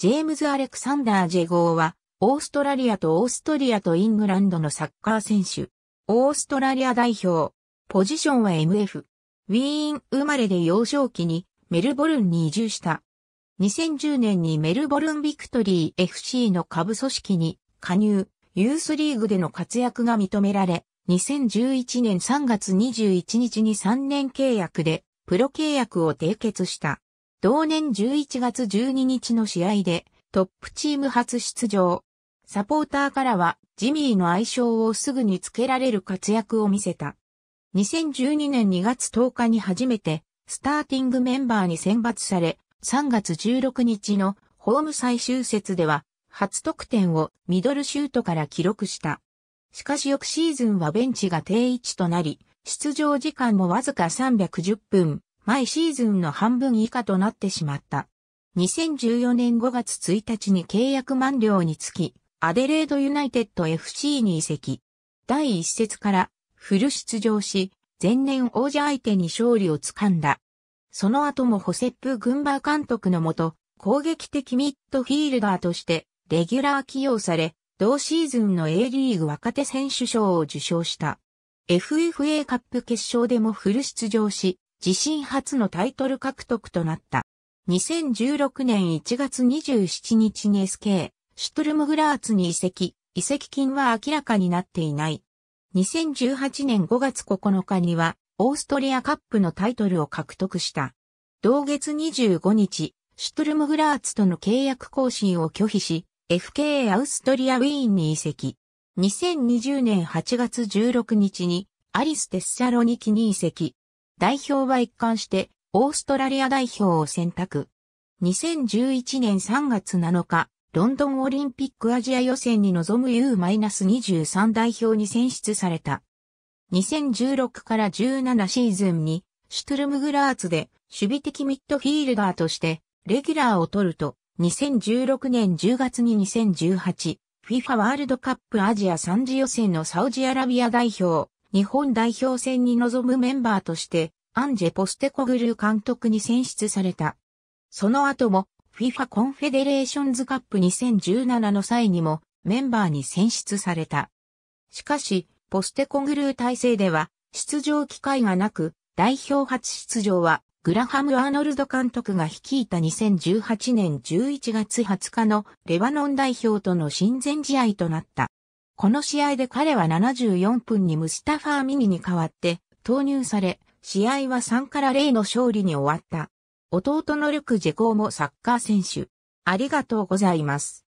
ジェームズ・アレクサンダー・ジェゴーは、オーストラリアとオーストリアとイングランドのサッカー選手。オーストラリア代表。ポジションは MF。ウィーン生まれで幼少期にメルボルンに移住した。2010年にメルボルンビクトリー FC の下部組織に加入、ユースリーグでの活躍が認められ、2011年3月21日に3年契約でプロ契約を締結した。同年11月12日の試合でトップチーム初出場。サポーターからはジミーの愛称をすぐにつけられる活躍を見せた。2012年2月10日に初めてスターティングメンバーに選抜され、3月16日のホーム最終節では初得点をミドルシュートから記録した。しかし翌シーズンはベンチが定位置となり、出場時間もわずか310分、毎シーズンの半分以下となってしまった。2014年5月1日に契約満了につき、アデレードユナイテッド FC に移籍。第1節からフル出場し、前年王者相手に勝利をつかんだ。その後もホセップ・グンバー監督のもと、攻撃的ミッドフィールダーとして、レギュラー起用され、同シーズンの A リーグ若手選手賞を受賞した。FFA カップ決勝でもフル出場し、自身初のタイトル獲得となった。2016年1月27日に SK、シュトルムグラーツに移籍、移籍金は明らかになっていない。2018年5月9日には、オーストリアカップのタイトルを獲得した。同月25日、シュトルムグラーツとの契約更新を拒否し、FK アウストリアウィーンに移籍。2020年8月16日に、アリス・テッサロニキに移籍。代表は一貫してオーストラリア代表を選択。2011年3月7日、ロンドンオリンピックアジア予選に臨む U-23 代表に選出された。2016から17シーズンにシュトゥルムグラーツで守備的ミッドフィールダーとしてレギュラーを取ると2016年10月に 2018FIFA ワールドカップアジア3次予選のサウジアラビア代表日本代表戦に臨むメンバーとして、アンジェ・ポステコグルー監督に選出された。その後も、FIFA コンフェデレーションズカップ2017の際にも、メンバーに選出された。しかし、ポステコグルー体制では、出場機会がなく、代表初出場は、グラハム・アーノルド監督が率いた2018年11月20日のレバノン代表との親善試合となった。この試合で彼は74分にムスタファー・ミニに代わって投入され、試合は3から0の勝利に終わった。弟のルク・ジェコーもサッカー選手。ありがとうございます。